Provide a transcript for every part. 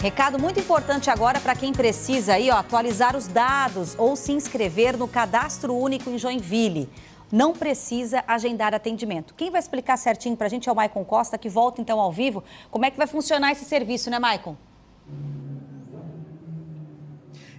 Recado muito importante agora para quem precisa aí, ó, atualizar os dados ou se inscrever no Cadastro Único em Joinville. Não precisa agendar atendimento. Quem vai explicar certinho para a gente é o Maicon Costa, que volta então ao vivo. Como é que vai funcionar esse serviço, né, Maicon?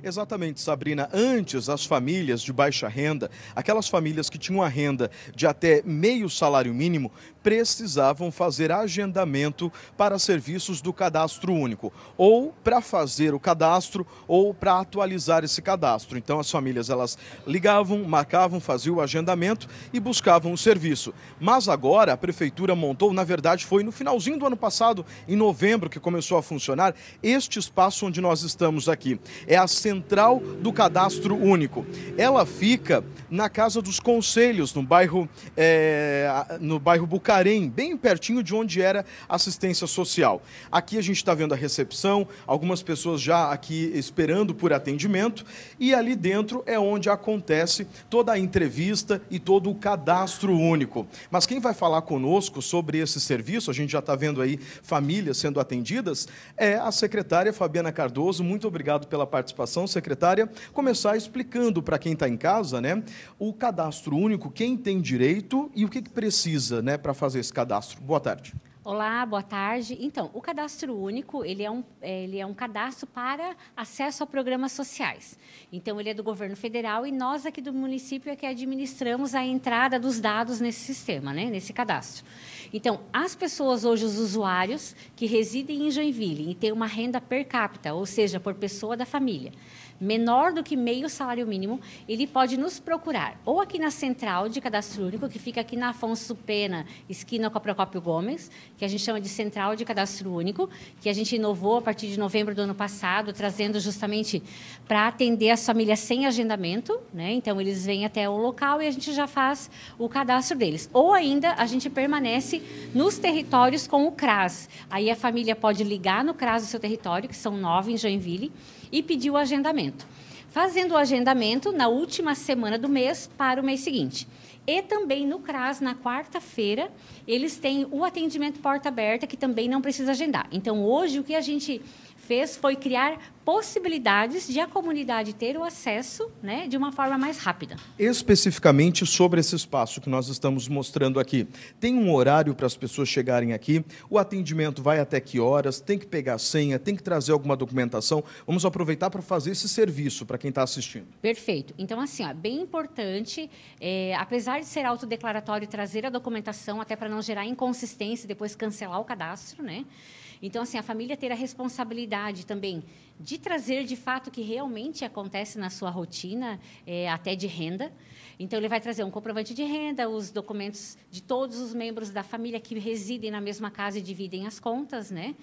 Exatamente, Sabrina. Antes, as famílias de baixa renda, aquelas famílias que tinham a renda de até meio salário mínimo, precisavam fazer agendamento para serviços do cadastro único, ou para fazer o cadastro, ou para atualizar esse cadastro. Então, as famílias elas ligavam, marcavam, faziam o agendamento e buscavam o serviço. Mas agora, a prefeitura montou, na verdade, foi no finalzinho do ano passado, em novembro, que começou a funcionar, este espaço onde nós estamos aqui. É a central do cadastro único. Ela fica na Casa dos Conselhos, no bairro, é, no bairro Bucarém, bem pertinho de onde era assistência social. Aqui a gente está vendo a recepção, algumas pessoas já aqui esperando por atendimento, e ali dentro é onde acontece toda a entrevista e todo o cadastro único. Mas quem vai falar conosco sobre esse serviço, a gente já está vendo aí famílias sendo atendidas, é a secretária Fabiana Cardoso. Muito obrigado pela participação secretária, começar explicando para quem está em casa, né, o cadastro único, quem tem direito e o que, que precisa, né, para fazer esse cadastro. Boa tarde. Olá, boa tarde. Então, o cadastro único ele é, um, é, ele é um cadastro para acesso a programas sociais. Então, ele é do governo federal e nós aqui do município é que administramos a entrada dos dados nesse sistema, né, nesse cadastro. Então, as pessoas hoje, os usuários que residem em Joinville e têm uma renda per capita, ou seja, por pessoa da família, menor do que meio salário mínimo, ele pode nos procurar ou aqui na central de cadastro único, que fica aqui na Afonso Pena, esquina com a Procópio Gomes, que a gente chama de Central de Cadastro Único, que a gente inovou a partir de novembro do ano passado, trazendo justamente para atender as famílias sem agendamento. Né? Então, eles vêm até o local e a gente já faz o cadastro deles. Ou ainda, a gente permanece nos territórios com o CRAS. Aí a família pode ligar no CRAS do seu território, que são nove em Joinville, e pedir o agendamento fazendo o agendamento na última semana do mês para o mês seguinte. E também no CRAS, na quarta-feira, eles têm o atendimento porta aberta, que também não precisa agendar. Então, hoje, o que a gente fez foi criar possibilidades de a comunidade ter o acesso né, de uma forma mais rápida. Especificamente sobre esse espaço que nós estamos mostrando aqui. Tem um horário para as pessoas chegarem aqui? O atendimento vai até que horas? Tem que pegar senha? Tem que trazer alguma documentação? Vamos aproveitar para fazer esse serviço para quem está assistindo. Perfeito. Então, assim, ó, bem importante, é, apesar de ser autodeclaratório, trazer a documentação até para não gerar inconsistência e depois cancelar o cadastro, né? Então, assim, a família ter a responsabilidade também de trazer de fato o que realmente acontece na sua rotina, é, até de renda. Então, ele vai trazer um comprovante de renda, os documentos de todos os membros da família que residem na mesma casa e dividem as contas, né?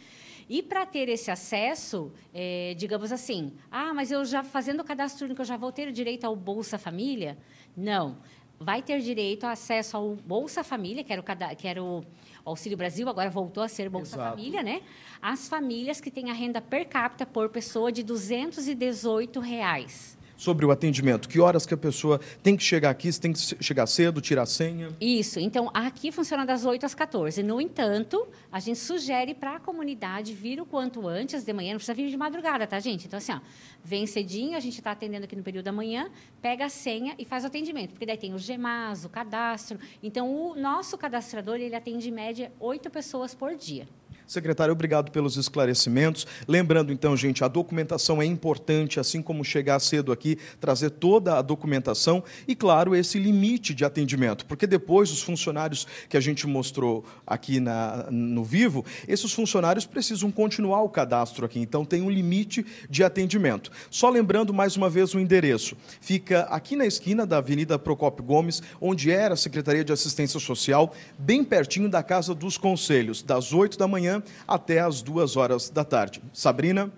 E para ter esse acesso, é, digamos assim, ah, mas eu já fazendo o cadastro único, eu já vou ter direito ao Bolsa Família? Não vai ter direito a acesso ao Bolsa Família, que era o, que era o Auxílio Brasil, agora voltou a ser Bolsa Exato. Família, né? As famílias que têm a renda per capita por pessoa de R$ 218. Reais sobre o atendimento? Que horas que a pessoa tem que chegar aqui, se tem que chegar cedo, tirar a senha? Isso. Então, aqui funciona das 8 às 14. No entanto, a gente sugere para a comunidade vir o quanto antes de manhã, não precisa vir de madrugada, tá, gente? Então, assim, ó, vem cedinho, a gente está atendendo aqui no período da manhã, pega a senha e faz o atendimento, porque daí tem o GEMAS, o cadastro. Então, o nosso cadastrador, ele atende em média oito pessoas por dia. Secretário, obrigado pelos esclarecimentos. Lembrando, então, gente, a documentação é importante, assim como chegar cedo aqui, trazer toda a documentação e, claro, esse limite de atendimento, porque depois os funcionários que a gente mostrou aqui na, no vivo, esses funcionários precisam continuar o cadastro aqui, então tem um limite de atendimento. Só lembrando mais uma vez o endereço: fica aqui na esquina da Avenida Procópio Gomes, onde era a Secretaria de Assistência Social, bem pertinho da Casa dos Conselhos, das 8 da manhã até às duas horas da tarde. Sabrina.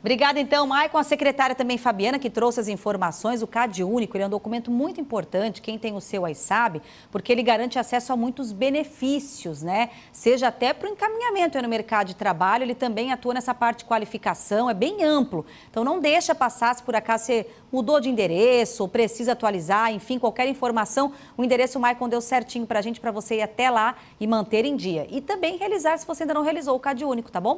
Obrigada, então, Maicon. A secretária também, Fabiana, que trouxe as informações. O CAD Único é um documento muito importante. Quem tem o seu aí sabe, porque ele garante acesso a muitos benefícios, né? Seja até para o encaminhamento no mercado de trabalho, ele também atua nessa parte de qualificação, é bem amplo. Então, não deixa passar se por acaso você mudou de endereço, precisa atualizar, enfim, qualquer informação. O endereço Maicon deu certinho para a gente, para você ir até lá e manter em dia. E também realizar, se você ainda não realizou, o CAD Único, tá bom?